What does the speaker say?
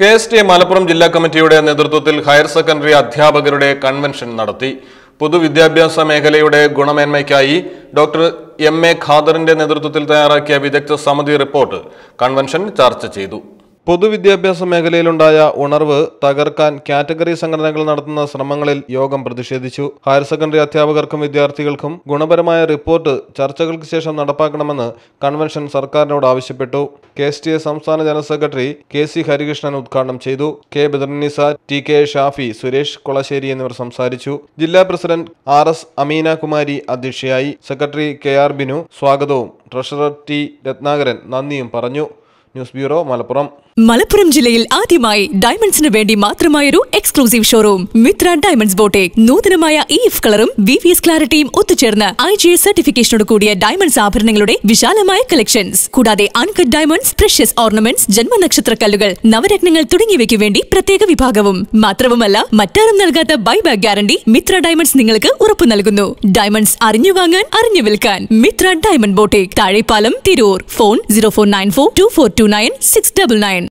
K S T Malappuram ജില്ലാ കമ്മിറ്റിയുടെ നേതൃത്വത്തിൽ ഹയർ സെക്കൻഡറി അധ്യാപകരുടെ കൺവെൻഷൻ നടത്തി പൊതുവിദ്യാഭ്യാസ മേഖലയുടെ ഗുണമേന്മയ്ക്കായി ഡോക്ടർ എം എ ഖാദറിന്റെ നേതൃത്വത്തിൽ തയ്യാറാക്കിയ വിദഗ്ധ സമിതി റിപ്പോർട്ട് കൺവെൻഷൻ ചർച്ച ചെയ്തു പൊതുവിദ്യാഭ്യാസ മേഖലയിലുണ്ടായ ഉണർവ് തകർക്കാൻ കാറ്റഗറി സംഘടനകൾ നടത്തുന്ന ശ്രമങ്ങളിൽ യോഗം പ്രതിഷേധിച്ചു ഹയർ സെക്കൻഡറി അധ്യാപകർക്കും വിദ്യാർത്ഥികൾക്കും ഗുണപരമായ റിപ്പോർട്ട് ചർച്ചകൾക്ക് ശേഷം നടപ്പാക്കണമെന്ന് കൺവെൻഷൻ സർക്കാരിനോട് ആവശ്യപ്പെട്ടു കെ എസ് ടി എ സംസ്ഥാന general secretary K C Harikrishnan ഉദ്ഘാടനം ചെയ്തു K Badarnisa T K Shafi Suresh Kolassery എന്നിവർ സംസാരിച്ചു ജില്ലാ president R S Ameena Kumari അധ്യക്ഷയായി സെക്രട്ടറി കെ ആർ ബിനു സ്വാഗതവും ട്രഷറർ ടി രത്നാകരൻ നന്ദിയും പറഞ്ഞു ന്യൂസ് ബ്യൂറോ മലപ്പുറം മലപ്പുറം ജില്ലയിൽ ആദ്യമായി ഡയമണ്ട്സിന് വേണ്ടി മാത്രമായ ഒരു എക്സ്ക്ലൂസീവ് ഷോറൂം മിത്ര ഡയമണ്ട്സ് ബോട്ടേ നൂതനമായ ഇ e എഫ് കളറും വി വി എസ് ക്ലാരിറ്റിയും ഒത്തുചേർന്ന് ഐ ജി എസ് സർട്ടിഫിക്കേഷനോട് കൂടിയ ഡയമണ്ട്സ് ആഭരണങ്ങളുടെ വിശാലമായ കളക്ഷൻസ് കൂടാതെ അൺകട്ട് ഡയമണ്ട്സ് പ്രഷ്യസ് ഓർണമെന്റ്സ് ജന്മനക്ഷത്ര കല്ലുകൾ നവരത്നങ്ങൾ തുടങ്ങിയവയ്ക്ക് വേണ്ടി പ്രത്യേക വിഭാഗവും മാത്രവുമല്ല മറ്റാരും നൽകാത്ത ബൈബാക്ക് ഗ്യാരണ്ടി മിത്ര ഡയമണ്ട്സ് നിങ്ങൾക്ക് ഉറപ്പു നൽകുന്നു ഡയമണ്ട്സ് അറിഞ്ഞു വാങ്ങാൻ അറിഞ്ഞു വിൽക്കാൻ മിത്ര ഡയമണ്ട് ബോട്ടേ Thazhepalam Tirur phone zero four nine four two four two nine six double nine